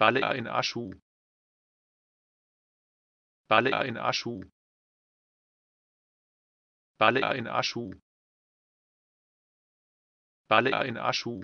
Baller in Aschu. Baller in Aschu. Baller in Aschu. Baller in Aschu.